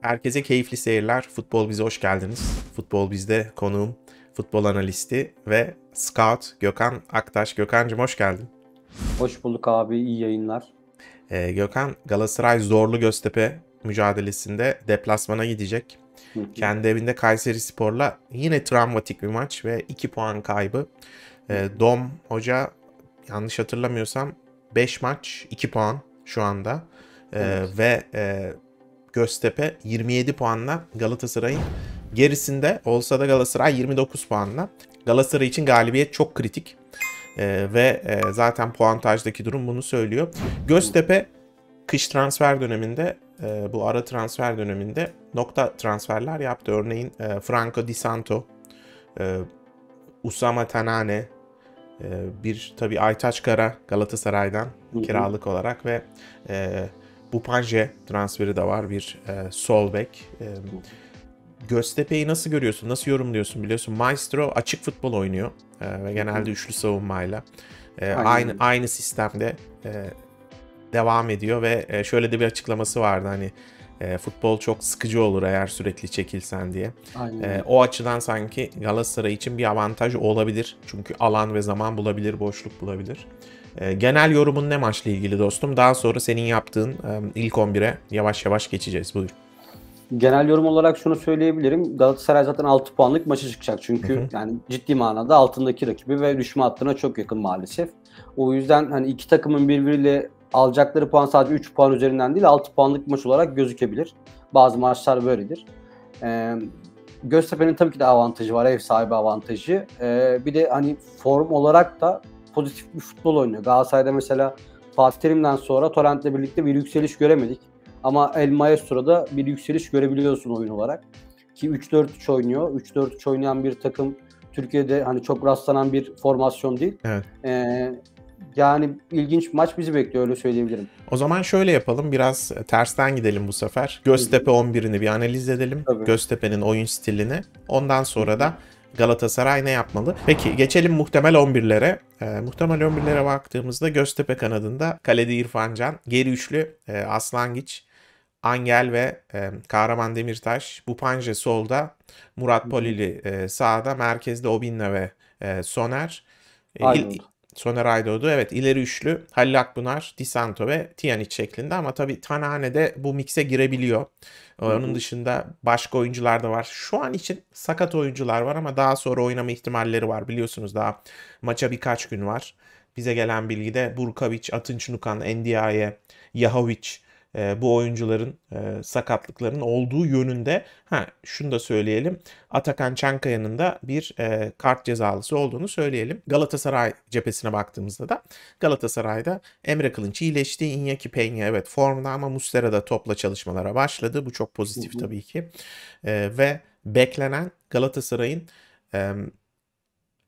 Herkese keyifli seyirler. Futbol Biz'e hoş geldiniz. Futbol Biz'de konuğum futbol analisti ve scout Gökhan Aktaş. Gökhan'cığım hoş geldin. Hoş bulduk abi. iyi yayınlar. Ee, Gökhan Galatasaray zorlu Göztepe mücadelesinde deplasmana gidecek. Kendi evinde Kayseri Spor'la yine travmatik bir maç ve 2 puan kaybı. Ee, Dom Hoca yanlış hatırlamıyorsam 5 maç 2 puan şu anda. Ee, evet. Ve e, Göztepe 27 puanla Galatasaray'ın gerisinde olsa da Galatasaray 29 puanla. Galatasaray için galibiyet çok kritik. Ee, ve e, zaten puantajdaki durum bunu söylüyor. Göztepe kış transfer döneminde e, bu ara transfer döneminde nokta transferler yaptı. Örneğin e, Franco Di Santo, e, Usama Tanane, e, bir tabi Aytaç Kara Galatasaray'dan kiralık olarak ve e, Upanje transferi de var bir e, sol bek. E, Göztepe'yi nasıl görüyorsun? Nasıl yorumluyorsun? Biliyorsun Maestro açık futbol oynuyor e, ve genelde üçlü savunmayla. E, aynı aynı, sistemde e, devam ediyor ve e, şöyle de bir açıklaması vardı hani e, futbol çok sıkıcı olur eğer sürekli çekilsen diye. Aynen. E, o açıdan sanki Galatasaray için bir avantaj olabilir. Çünkü alan ve zaman bulabilir, boşluk bulabilir. Ee, genel yorumun ne maçla ilgili dostum? Daha sonra senin yaptığın e, ilk 11'e yavaş yavaş geçeceğiz. Buyur. Genel yorum olarak şunu söyleyebilirim. Galatasaray zaten 6 puanlık maça çıkacak. Çünkü hı hı. yani ciddi manada altındaki rakibi ve düşme hattına çok yakın maalesef. O yüzden hani iki takımın birbiriyle alacakları puan sadece 3 puan üzerinden değil 6 puanlık maç olarak gözükebilir. Bazı maçlar böyledir. Ee, Göztepe'nin tabii ki de avantajı var. Ev sahibi avantajı. Ee, bir de hani form olarak da pozitif bir futbol oynuyor. Galatasaray'da mesela Fatih Terim'den sonra Torrent'le birlikte bir yükseliş göremedik. Ama El Maestro'da bir yükseliş görebiliyorsun oyun olarak. Ki 3-4-3 oynuyor. 3-4-3 oynayan bir takım Türkiye'de hani çok rastlanan bir formasyon değil. Evet. Ee, yani ilginç maç bizi bekliyor öyle söyleyebilirim. O zaman şöyle yapalım biraz tersten gidelim bu sefer. Göztepe 11'ini bir analiz edelim. Tabii. Göztepe'nin oyun stilini. Ondan sonra da Galatasaray ne yapmalı? Peki geçelim muhtemel 11'lere. E, ee, muhtemel 11'lere baktığımızda Göztepe kanadında Kaledi İrfan geri üçlü e, Aslangiç, Angel ve e, Kahraman Demirtaş, Bupanje solda, Murat Polili e, sağda, merkezde Obinna ve e, Soner. E, Soner Aydoğdu. Evet ileri üçlü Halil Akpınar, Disanto ve Tianic şeklinde ama tabii Tanane de bu mixe girebiliyor. Ee, onun dışında başka oyuncular da var. Şu an için sakat oyuncular var ama daha sonra oynama ihtimalleri var. Biliyorsunuz daha maça birkaç gün var. Bize gelen bilgide Burkavic, Atınç Nukan, Ndiaye, Yahovic, e, bu oyuncuların e, sakatlıkların olduğu yönünde ha şunu da söyleyelim. Atakan Çankaya'nın da bir e, kart cezalısı olduğunu söyleyelim. Galatasaray cephesine baktığımızda da Galatasaray'da Emre Kılınç iyileşti. Iñaki Peña evet formda ama Muslera da topla çalışmalara başladı. Bu çok pozitif tabii ki. E, ve beklenen Galatasaray'ın e,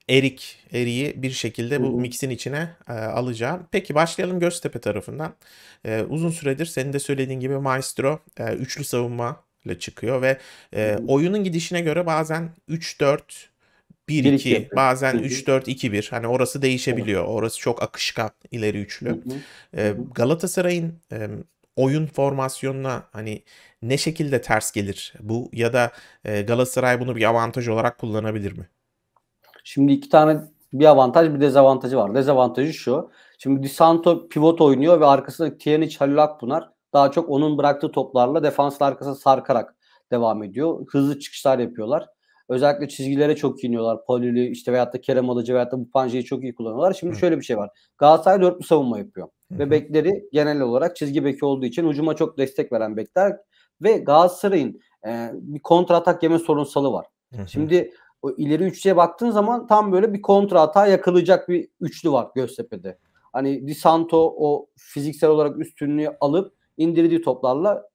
erik, eriği bir şekilde bu mixin içine e, alacağım. Peki başlayalım Göztepe tarafından. E, uzun süredir senin de söylediğin gibi Maestro e, üçlü savunma ile çıkıyor ve e, oyunun gidişine göre bazen 3-4 1-2 bazen 3-4-2-1 hani orası değişebiliyor. Orası çok akışkan ileri üçlü. E, Galatasaray'ın e, oyun formasyonuna hani ne şekilde ters gelir bu ya da e, Galatasaray bunu bir avantaj olarak kullanabilir mi? Şimdi iki tane bir avantaj bir dezavantajı var. Dezavantajı şu. Şimdi DiSanto pivot oynuyor ve arkasında Tienic Halil Akpınar daha çok onun bıraktığı toplarla defansla arkasına sarkarak devam ediyor. Hızlı çıkışlar yapıyorlar. Özellikle çizgilere çok iyi iniyorlar. Polili işte veyahut da Kerem Alıcı veyahut da bu Bupanji'yi çok iyi kullanıyorlar. Şimdi Hı. şöyle bir şey var. Galatasaray dörtlü savunma yapıyor. Hı. Ve bekleri genel olarak çizgi beki olduğu için ucuma çok destek veren bekler. Ve Galatasaray'ın e, bir kontra atak yeme sorunsalı var. Hı. Şimdi o ileri üçlüye baktığın zaman tam böyle bir kontra hata yakılacak bir üçlü var Göztepe'de. Hani Di Santo o fiziksel olarak üstünlüğü alıp indirdiği toplarla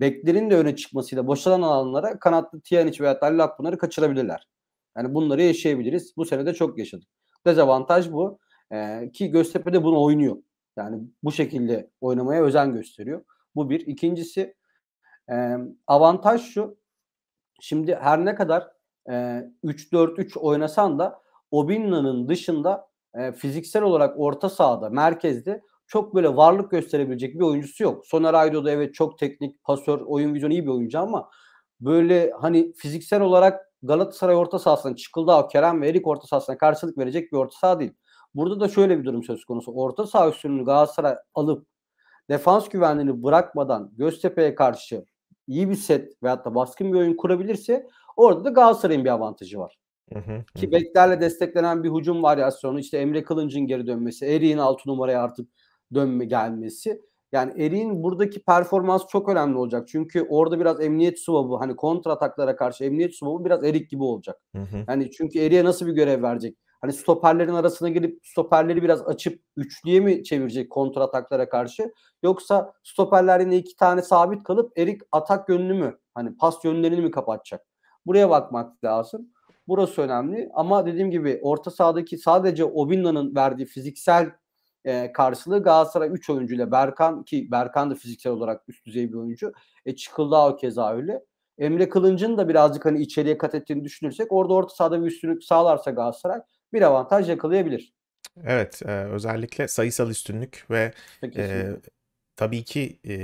beklerin de öne çıkmasıyla boşalan alanlara kanatlı Tiyaniç veya Halil Akpınar'ı kaçırabilirler. Yani bunları yaşayabiliriz. Bu sene de çok yaşadık. Dezavantaj bu. Ee, ki Göztepe de bunu oynuyor. Yani bu şekilde oynamaya özen gösteriyor. Bu bir. İkincisi e, avantaj şu. Şimdi her ne kadar e, 3-4-3 oynasan da Obinna'nın dışında e, fiziksel olarak orta sahada, merkezde çok böyle varlık gösterebilecek bir oyuncusu yok. Soner Aydo da evet çok teknik, pasör, oyun vizyonu iyi bir oyuncu ama böyle hani fiziksel olarak Galatasaray orta sahasına, Çıkıldağ, Kerem ve Erik orta sahasına karşılık verecek bir orta saha değil. Burada da şöyle bir durum söz konusu. Orta saha üstünü Galatasaray alıp defans güvenliğini bırakmadan Göztepe'ye karşı iyi bir set veyahut da baskın bir oyun kurabilirse Orada da Galatasaray'ın bir avantajı var. Hı hı, Ki hı. beklerle desteklenen bir hücum varyasyonu işte Emre Kılınc'ın geri dönmesi, Eri'nin 6 numaraya artık dönme gelmesi. Yani Eri'nin buradaki performans çok önemli olacak. Çünkü orada biraz emniyet subabı hani kontra ataklara karşı emniyet subabı biraz Erik gibi olacak. Hı hı. Yani çünkü Eri'ye nasıl bir görev verecek? Hani stoperlerin arasına girip stoperleri biraz açıp üçlüye mi çevirecek kontra ataklara karşı? Yoksa stoperlerin iki tane sabit kalıp Erik atak yönünü mü? Hani pas yönlerini mi kapatacak? Buraya bakmak lazım. Burası önemli ama dediğim gibi orta sahadaki sadece Obina'nın verdiği fiziksel e, karşılığı Galatasaray 3 oyuncuyla Berkan ki Berkan da fiziksel olarak üst düzey bir oyuncu. E Çıkıldağ o keza öyle. Emre Kılınç'ın da birazcık hani içeriye kat ettiğini düşünürsek orada orta sahada bir üstünlük sağlarsa Galatasaray bir avantaj yakalayabilir. Evet e, özellikle sayısal üstünlük ve e, tabii ki e,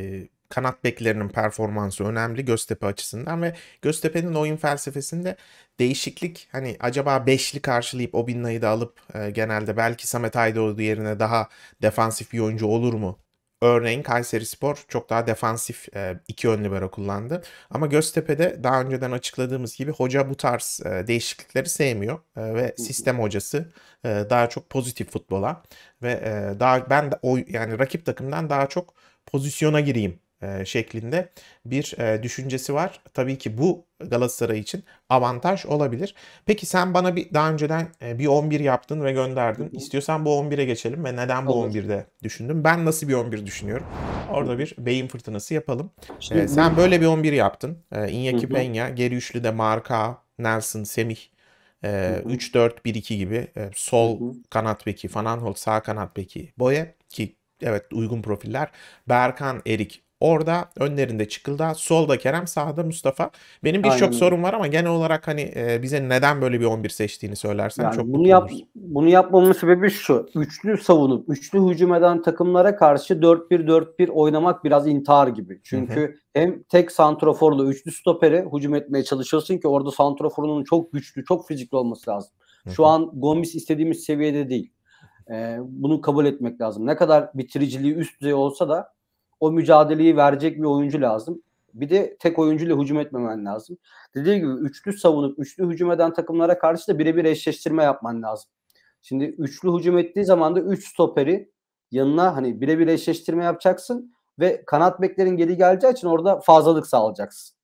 kanat beklerinin performansı önemli Göztepe açısından ve Göztepe'nin oyun felsefesinde değişiklik hani acaba beşli karşılayıp Obinna'yı da alıp e, genelde belki Samet Aydoğdu yerine daha defansif bir oyuncu olur mu? Örneğin Kayseri Spor çok daha defansif e, iki ön libero kullandı. Ama Göztepe'de daha önceden açıkladığımız gibi hoca bu tarz e, değişiklikleri sevmiyor. E, ve sistem hocası e, daha çok pozitif futbola ve e, daha ben de o yani rakip takımdan daha çok pozisyona gireyim e, şeklinde bir e, düşüncesi var. Tabii ki bu Galatasaray için avantaj olabilir. Peki sen bana bir daha önceden e, bir 11 yaptın ve gönderdin. İstiyorsan bu 11'e geçelim ve neden bu Olur. 11'de düşündün? Ben nasıl bir 11 düşünüyorum? Orada bir beyin fırtınası yapalım. Şimdi, ee, sen böyle bir 11 yaptın. Ee, Iñaki Peña, geri üçlü de Marka, Nelson, Semih, 3-4-1-2 gibi sol kanat beki, Fananholt sağ kanat beki, Boye ki evet uygun profiller. Berkan, Erik Orada önlerinde çıkıldı solda Kerem, sağda Mustafa. Benim birçok sorum var ama genel olarak hani e, bize neden böyle bir 11 seçtiğini söylersen yani çok bunu yap bunu yapmamın sebebi şu. Üçlü savunup üçlü hücum eden takımlara karşı 4-1-4-1 oynamak biraz intihar gibi. Çünkü hem tek santroforla üçlü stopere hücum etmeye çalışıyorsun ki orada santroforunun çok güçlü, çok fizikli olması lazım. Şu an Gomis istediğimiz seviyede değil. Ee, bunu kabul etmek lazım. Ne kadar bitiriciliği üst düzey olsa da o mücadeleyi verecek bir oyuncu lazım. Bir de tek oyuncuyla hücum etmemen lazım. Dediğim gibi üçlü savunup üçlü hücum eden takımlara karşı da birebir eşleştirme yapman lazım. Şimdi üçlü hücum ettiği zaman da üç stoperi yanına hani birebir eşleştirme yapacaksın ve kanat beklerin geri geleceği için orada fazlalık sağlayacaksın.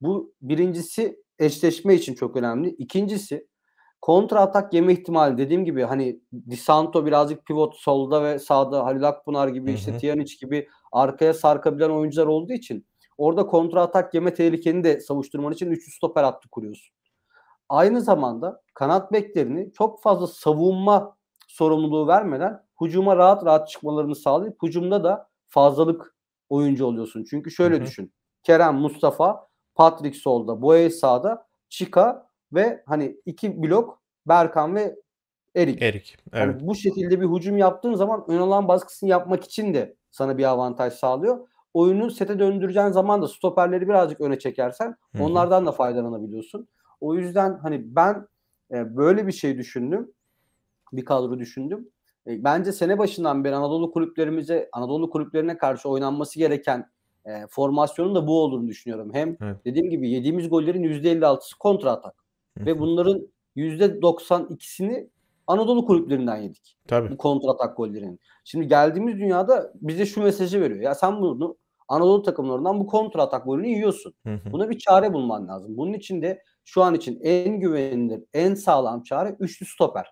Bu birincisi eşleşme için çok önemli. İkincisi kontra atak yeme ihtimali dediğim gibi hani Disanto birazcık pivot solda ve sağda Halil Akpınar gibi hı hı. işte Tiyaniç gibi arkaya sarkabilen oyuncular olduğu için orada kontra atak yeme tehlikeni de savuşturman için üçlü stoper hattı kuruyorsun. Aynı zamanda kanat beklerini çok fazla savunma sorumluluğu vermeden hücuma rahat rahat çıkmalarını sağlayıp hücumda da fazlalık oyuncu oluyorsun. Çünkü şöyle hı hı. düşün. Kerem, Mustafa, Patrick solda, Boye sağda, Çika ve hani iki blok Berkan ve Erik. Erik. Hani evet. Yani bu şekilde bir hücum yaptığın zaman ön alan baskısını yapmak için de sana bir avantaj sağlıyor. Oyunu sete döndüreceğin zaman da stoperleri birazcık öne çekersen Hı-hı. onlardan da faydalanabiliyorsun. O yüzden hani ben e, böyle bir şey düşündüm. Bir kadro düşündüm. E, bence sene başından beri Anadolu kulüplerimize, Anadolu kulüplerine karşı oynanması gereken e, formasyonun da bu olduğunu düşünüyorum. Hem evet. dediğim gibi yediğimiz gollerin %56'sı kontra atak ve bunların %92'sini Anadolu kulüplerinden yedik. Tabii. Bu kontratak gollerinin. Şimdi geldiğimiz dünyada bize şu mesajı veriyor. Ya sen bunu Anadolu takımlarından bu kontratak golünü yiyorsun. Buna bir çare bulman lazım. Bunun için de şu an için en güvenilir, en sağlam çare üçlü stoper.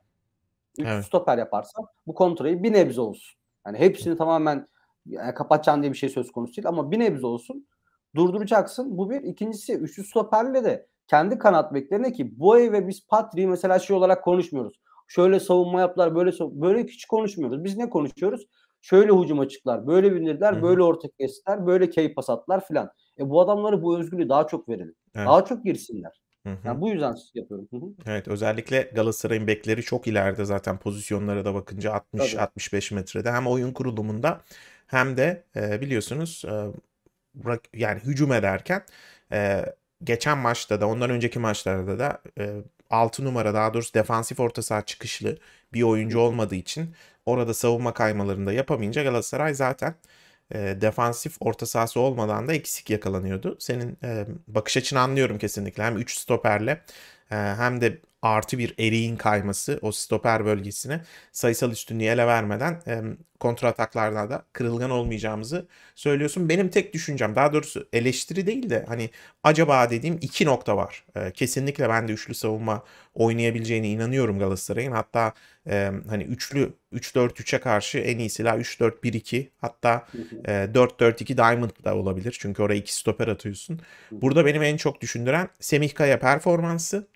Üçlü evet. stoper yaparsan bu kontrayı bir nebze olsun. Yani hepsini tamamen yani kapatacaksın diye bir şey söz konusu değil ama bir nebze olsun durduracaksın. Bu bir. ikincisi üçlü stoperle de kendi kanat beklerine ki Boye ve biz Patri'yi mesela şey olarak konuşmuyoruz. Şöyle savunma yaptılar, böyle böyle hiç konuşmuyoruz. Biz ne konuşuyoruz? Şöyle hücum açıklar, böyle bindirdiler, Hı-hı. böyle ortak kestiler, böyle key pas attılar filan. E bu adamları bu özgürlüğü daha çok verelim. Evet. Daha çok girsinler. Yani bu yüzden yapıyorum. Hı-hı. Evet özellikle Galatasaray'ın bekleri çok ileride zaten pozisyonlara da bakınca 60-65 metrede hem oyun kurulumunda hem de e, biliyorsunuz e, yani hücum ederken e, geçen maçta da ondan önceki maçlarda da e, 6 numara daha doğrusu defansif orta saha çıkışlı bir oyuncu olmadığı için orada savunma kaymalarını da yapamayınca Galatasaray zaten e, defansif orta sahası olmadan da eksik yakalanıyordu. Senin e, bakış açını anlıyorum kesinlikle. Hem 3 stoperle e, hem de artı bir eriğin kayması o stoper bölgesine sayısal üstünlüğü ele vermeden e, kontra ataklarda da kırılgan olmayacağımızı söylüyorsun. Benim tek düşüncem daha doğrusu eleştiri değil de hani acaba dediğim iki nokta var. E, kesinlikle ben de üçlü savunma oynayabileceğine inanıyorum Galatasaray'ın. Hatta e, hani üçlü 3-4-3'e karşı en iyisi la 3-4-1-2 hatta e, 4-4-2 Diamond da olabilir. Çünkü oraya iki stoper atıyorsun. Burada benim en çok düşündüren Semih Kaya performansı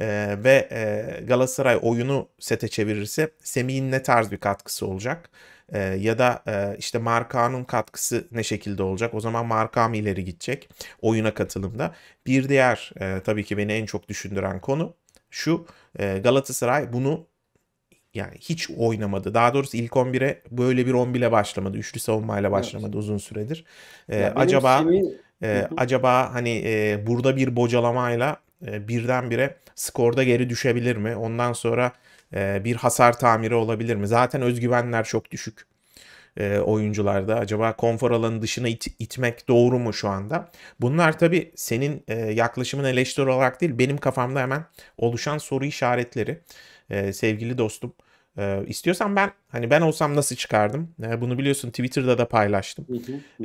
e, ve e, Galatasaray oyunu sete çevirirse Semih'in ne tarz bir katkısı olacak? E, ya da e, işte Markan'ın katkısı ne şekilde olacak? O zaman Marka ileri gidecek oyuna katılımda? Bir diğer e, tabii ki beni en çok düşündüren konu şu e, Galatasaray bunu yani hiç oynamadı. Daha doğrusu ilk 11'e böyle bir 11 ile başlamadı. Üçlü savunmayla başlamadı evet. uzun süredir. Ee, e, acaba... Semin... E, acaba hani e, burada bir bocalamayla e, birdenbire skorda geri düşebilir mi? Ondan sonra e, bir hasar tamiri olabilir mi? Zaten özgüvenler çok düşük e, oyuncularda. Acaba konfor alanı dışına it, itmek doğru mu şu anda? Bunlar tabii senin e, yaklaşımın eleştiri olarak değil benim kafamda hemen oluşan soru işaretleri sevgili dostum. Ee, istiyorsan ben hani ben olsam nasıl çıkardım? Ee, bunu biliyorsun Twitter'da da paylaştım.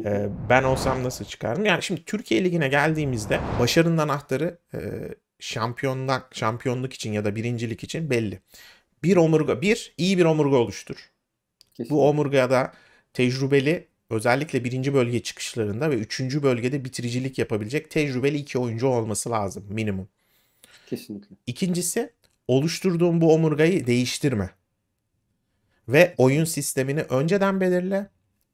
Ee, ben olsam nasıl çıkardım? Yani şimdi Türkiye Ligi'ne geldiğimizde başarının anahtarı e, şampiyondan, şampiyonluk için ya da birincilik için belli. Bir omurga, bir iyi bir omurga oluştur. Kesinlikle. Bu da tecrübeli özellikle birinci bölge çıkışlarında ve üçüncü bölgede bitiricilik yapabilecek tecrübeli iki oyuncu olması lazım minimum. Kesinlikle. İkincisi oluşturduğun bu omurgayı değiştirme ve oyun sistemini önceden belirle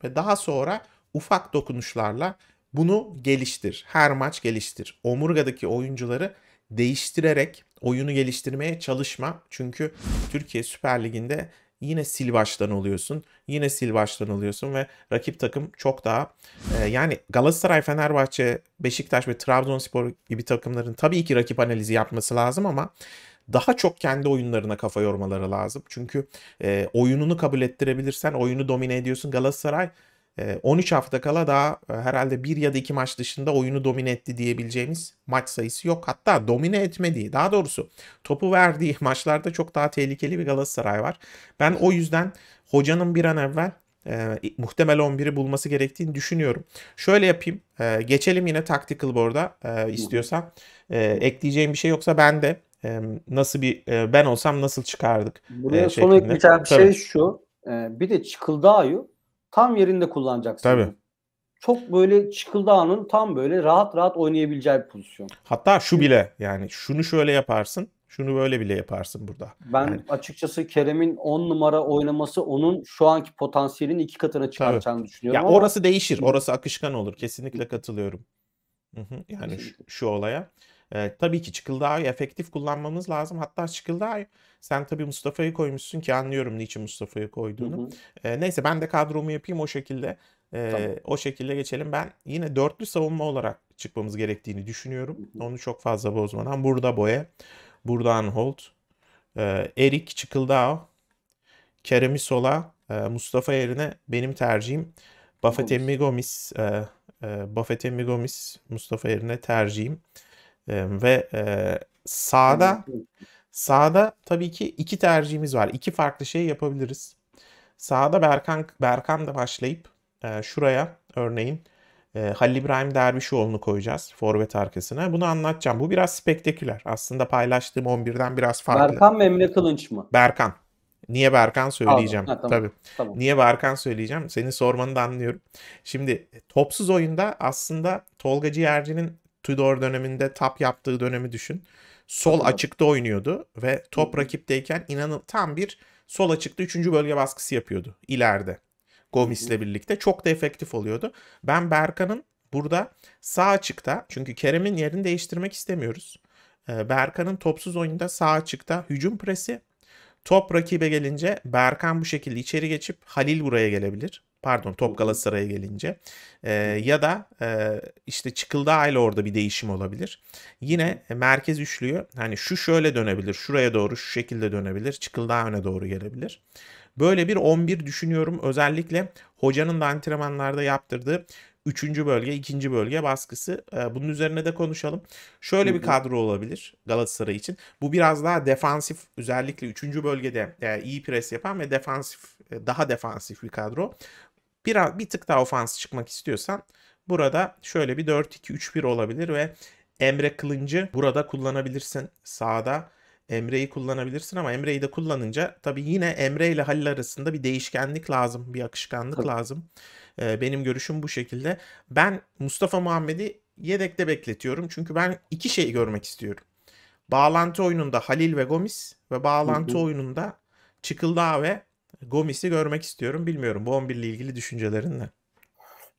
ve daha sonra ufak dokunuşlarla bunu geliştir. Her maç geliştir. Omurgadaki oyuncuları değiştirerek oyunu geliştirmeye çalışma. Çünkü Türkiye Süper Ligi'nde yine sil baştan oluyorsun. Yine sil baştan oluyorsun ve rakip takım çok daha e, yani Galatasaray, Fenerbahçe, Beşiktaş ve Trabzonspor gibi takımların tabii ki rakip analizi yapması lazım ama daha çok kendi oyunlarına kafa yormaları lazım. Çünkü e, oyununu kabul ettirebilirsen oyunu domine ediyorsun. Galatasaray 13 e, hafta kala daha e, herhalde bir ya da iki maç dışında oyunu domine etti diyebileceğimiz maç sayısı yok. Hatta domine etmediği daha doğrusu topu verdiği maçlarda çok daha tehlikeli bir Galatasaray var. Ben o yüzden hocanın bir an evvel e, muhtemel 11'i bulması gerektiğini düşünüyorum. Şöyle yapayım. E, geçelim yine tactical board'a e, istiyorsan. E, ekleyeceğim bir şey yoksa ben de nasıl bir e, ben olsam nasıl çıkardık? Buraya e, şeklinde. son ekleyeceğim şey Tabii. şey şu. E, bir de çıkıldağıyı tam yerinde kullanacaksın. Tabii. Çok böyle çıkıldağının tam böyle rahat rahat oynayabileceği bir pozisyon. Hatta şu bile yani şunu şöyle yaparsın. Şunu böyle bile yaparsın burada. Ben yani. açıkçası Kerem'in 10 numara oynaması onun şu anki potansiyelin iki katına çıkartacağını Tabii. düşünüyorum. Ya ama... orası değişir. Orası akışkan olur. Kesinlikle katılıyorum. Hı-hı. Yani şu, şu olaya. E, tabii ki Çıkıldağ'ı efektif kullanmamız lazım. Hatta Çıkıldağ sen tabii Mustafa'yı koymuşsun ki anlıyorum niçin Mustafa'yı koyduğunu. Hı hı. E, neyse ben de kadromu yapayım o şekilde. E, tamam. O şekilde geçelim. Ben yine dörtlü savunma olarak çıkmamız gerektiğini düşünüyorum. Hı hı. Onu çok fazla bozmadan. Burada Boye, buradan Holt, e, Erik Çıkıldağ, Kerem'i sola, e, Mustafa yerine benim tercihim Buffett Migomis. E, e, Buffett Migomis Mustafa yerine tercihim ve e, sağda sağda tabii ki iki tercihimiz var. İki farklı şey yapabiliriz. Sağda Berkan Berkan da başlayıp e, şuraya örneğin e, Halil İbrahim Dervişoğlu'nu koyacağız forvet arkasına. Bunu anlatacağım. Bu biraz spektaküler. Aslında paylaştığım 11'den biraz farklı. Berkan ve Emre Kılınç mı? Berkan. Niye Berkan söyleyeceğim? Ha, tamam. Tabii. Tamam. Niye Berkan söyleyeceğim? Seni sormanı da anlıyorum. Şimdi topsuz oyunda aslında Tolga Ciğerci'nin Tudor döneminde tap yaptığı dönemi düşün. Sol açıkta oynuyordu ve top rakipteyken inanın tam bir sol açıkta 3. bölge baskısı yapıyordu ileride. Gomis'le birlikte çok da efektif oluyordu. Ben Berkan'ın burada sağ açıkta çünkü Kerem'in yerini değiştirmek istemiyoruz. Ee, Berkan'ın topsuz oyunda sağ açıkta hücum presi. Top rakibe gelince Berkan bu şekilde içeri geçip Halil buraya gelebilir. Pardon top Galatasaray'a gelince. E, ya da e, işte Çıkıldağ ile orada bir değişim olabilir. Yine merkez üçlüyü hani şu şöyle dönebilir, şuraya doğru şu şekilde dönebilir, Çıkıldağ öne doğru gelebilir. Böyle bir 11 düşünüyorum. Özellikle hocanın da antrenmanlarda yaptırdığı 3. bölge, 2. bölge baskısı. Bunun üzerine de konuşalım. Şöyle bir kadro olabilir Galatasaray için. Bu biraz daha defansif özellikle 3. bölgede iyi pres yapan ve defansif daha defansif bir kadro bir, bir tık daha ofans çıkmak istiyorsan burada şöyle bir 4-2-3-1 olabilir ve Emre Kılıncı burada kullanabilirsin. Sağda Emre'yi kullanabilirsin ama Emre'yi de kullanınca tabii yine Emre ile Halil arasında bir değişkenlik lazım, bir akışkanlık tabii. lazım. Ee, benim görüşüm bu şekilde. Ben Mustafa Muhammed'i yedekte bekletiyorum çünkü ben iki şey görmek istiyorum. Bağlantı oyununda Halil ve Gomis ve bağlantı hı hı. oyununda Çıkıldağ ve Gomis'i görmek istiyorum. Bilmiyorum bu 11 ile ilgili düşüncelerin ne?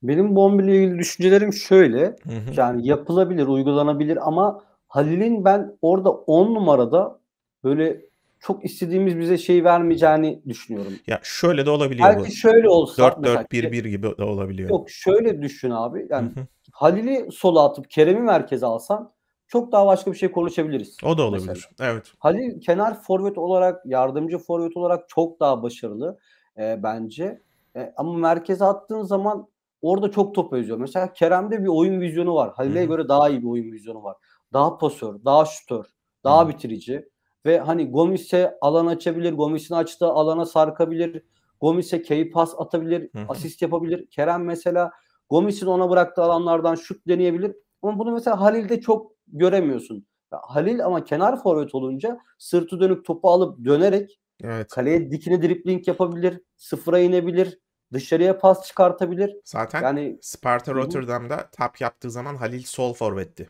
Benim bu 11 ile ilgili düşüncelerim şöyle. Hı hı. Yani yapılabilir, uygulanabilir ama Halil'in ben orada 10 numarada böyle çok istediğimiz bize şey vermeyeceğini düşünüyorum. Ya şöyle de olabiliyor Belki bu. Belki şöyle olsa 4-4-1-1 gibi de olabiliyor. Yok şöyle düşün abi. Yani Halil'i sola atıp Kerem'i merkeze alsan çok daha başka bir şey konuşabiliriz. O da olabilir. Mesela. Evet. Halil kenar forvet olarak, yardımcı forvet olarak çok daha başarılı e, bence. E, ama merkeze attığın zaman orada çok top özüyor. Mesela Kerem'de bir oyun vizyonu var. Halil'e göre daha iyi bir oyun vizyonu var. Daha pasör, daha şutör, daha Hı. bitirici. Ve hani Gomis'e alan açabilir. Gomis'in açtığı alana sarkabilir. Gomis'e key pas atabilir. Hı. Asist yapabilir. Kerem mesela Gomis'in ona bıraktığı alanlardan şut deneyebilir. Ama bunu mesela Halil'de çok göremiyorsun. Halil ama kenar forvet olunca sırtı dönük topu alıp dönerek evet. kaleye dikine dripling yapabilir, sıfıra inebilir, dışarıya pas çıkartabilir. Zaten yani Sparta Rotterdam'da tap yaptığı zaman Halil sol forvetti.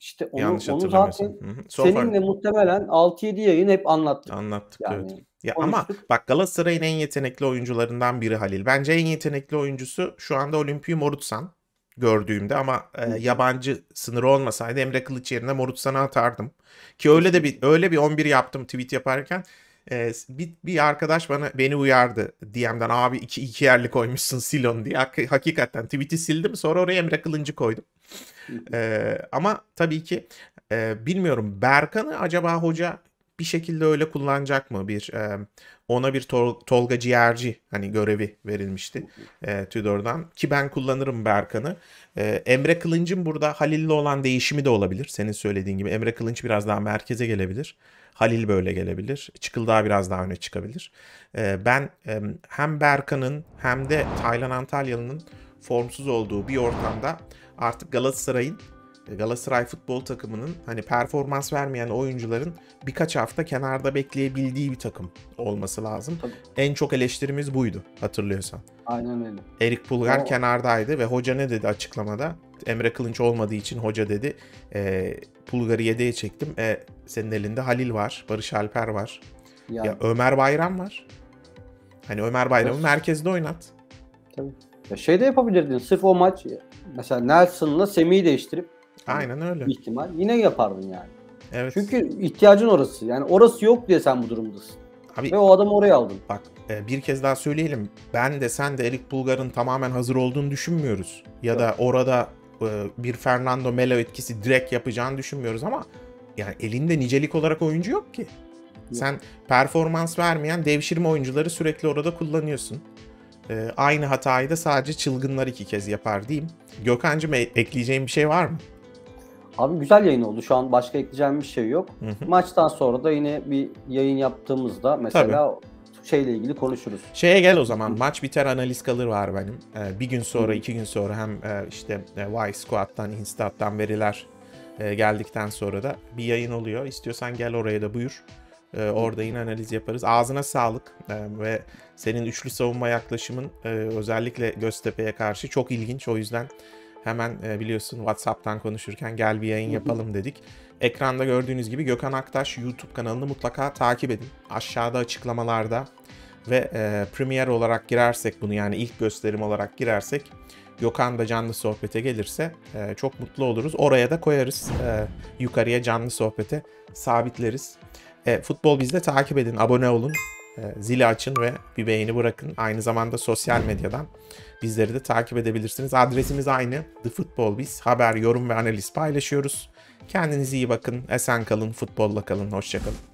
İşte onu, Yanlış onu zaten hı seninle forward. muhtemelen 6-7 yayın hep anlattık. Anlattık yani, evet. Ya ama bak Galatasaray'ın en yetenekli oyuncularından biri Halil. Bence en yetenekli oyuncusu şu anda Olimpiyu Morutsan gördüğümde ama e, yabancı sınırı olmasaydı Emre Kılıç yerine Morut sana atardım. Ki öyle de bir öyle bir 11 yaptım tweet yaparken. E, bir, bir arkadaş bana beni uyardı DM'den abi iki, iki yerli koymuşsun sil onu diye. Hak, hakikaten tweet'i sildim sonra oraya Emre Kılıncı koydum. E, ama tabii ki e, bilmiyorum Berkan'ı acaba hoca bir şekilde öyle kullanacak mı bir e, ona bir Tol- Tolga Ciğerci hani görevi verilmişti e, Tudor'dan ki ben kullanırım Berkan'ı. E, Emre Kılınç'ın burada Halil'le olan değişimi de olabilir. Senin söylediğin gibi Emre Kılınç biraz daha merkeze gelebilir. Halil böyle gelebilir. Çıkıldağ biraz daha öne çıkabilir. E, ben e, hem Berkan'ın hem de Taylan Antalyalı'nın formsuz olduğu bir ortamda artık Galatasaray'ın Galatasaray futbol takımının hani performans vermeyen oyuncuların birkaç hafta kenarda bekleyebildiği bir takım olması lazım. Tabii. En çok eleştirimiz buydu hatırlıyorsan. Aynen öyle. Erik Pulgar o... kenardaydı ve hoca ne dedi açıklamada? Emre Kılınç olmadığı için hoca dedi e, Pulgar'ı yedeğe çektim. E, senin elinde Halil var, Barış Alper var. Yani. Ya Ömer Bayram var. Hani Ömer Bayram'ı evet. merkezde oynat. Tabii. Ya şey de yapabilirdin. Sırf o maç mesela Nelson'la Semih'i değiştirip Hani Aynen öyle. ihtimal yine yapardın yani. Evet. Çünkü ihtiyacın orası. Yani orası yok diye sen bu durumdasın. Abi, Ve o adamı oraya aldın. Bak e, bir kez daha söyleyelim. Ben de sen de Erik Bulgar'ın tamamen hazır olduğunu düşünmüyoruz. Ya evet. da orada e, bir Fernando Melo etkisi direkt yapacağını düşünmüyoruz ama yani elinde nicelik olarak oyuncu yok ki. Yok. Sen performans vermeyen devşirme oyuncuları sürekli orada kullanıyorsun. E, aynı hatayı da sadece çılgınlar iki kez yapar diyeyim. Gökhan'cığım e- ekleyeceğim bir şey var mı? Abi güzel yayın oldu. Şu an başka ekleyeceğim bir şey yok. Hı hı. Maçtan sonra da yine bir yayın yaptığımızda mesela Tabii. şeyle ilgili konuşuruz. Şeye gel o zaman. Maç biter analiz kalır var benim. Ee, bir gün sonra, hı. iki gün sonra hem e, işte e, Y Squad'dan, Instat'tan veriler e, geldikten sonra da bir yayın oluyor. İstiyorsan gel oraya da buyur. E, orada yine analiz yaparız. Ağzına sağlık e, ve senin üçlü savunma yaklaşımın e, özellikle Göztepe'ye karşı çok ilginç. O yüzden Hemen e, biliyorsun WhatsApp'tan konuşurken gel bir yayın yapalım dedik. Ekranda gördüğünüz gibi Gökhan Aktaş YouTube kanalını mutlaka takip edin. Aşağıda açıklamalarda ve e, premiere olarak girersek bunu yani ilk gösterim olarak girersek Gökhan da canlı sohbete gelirse e, çok mutlu oluruz. Oraya da koyarız. E, yukarıya canlı sohbete sabitleriz. E, futbol bizde takip edin, abone olun. Ee, zili açın ve bir beğeni bırakın. Aynı zamanda sosyal medyadan bizleri de takip edebilirsiniz. Adresimiz aynı. The Football Biz. Haber, yorum ve analiz paylaşıyoruz. Kendinize iyi bakın. Esen kalın, futbolla kalın. Hoşçakalın.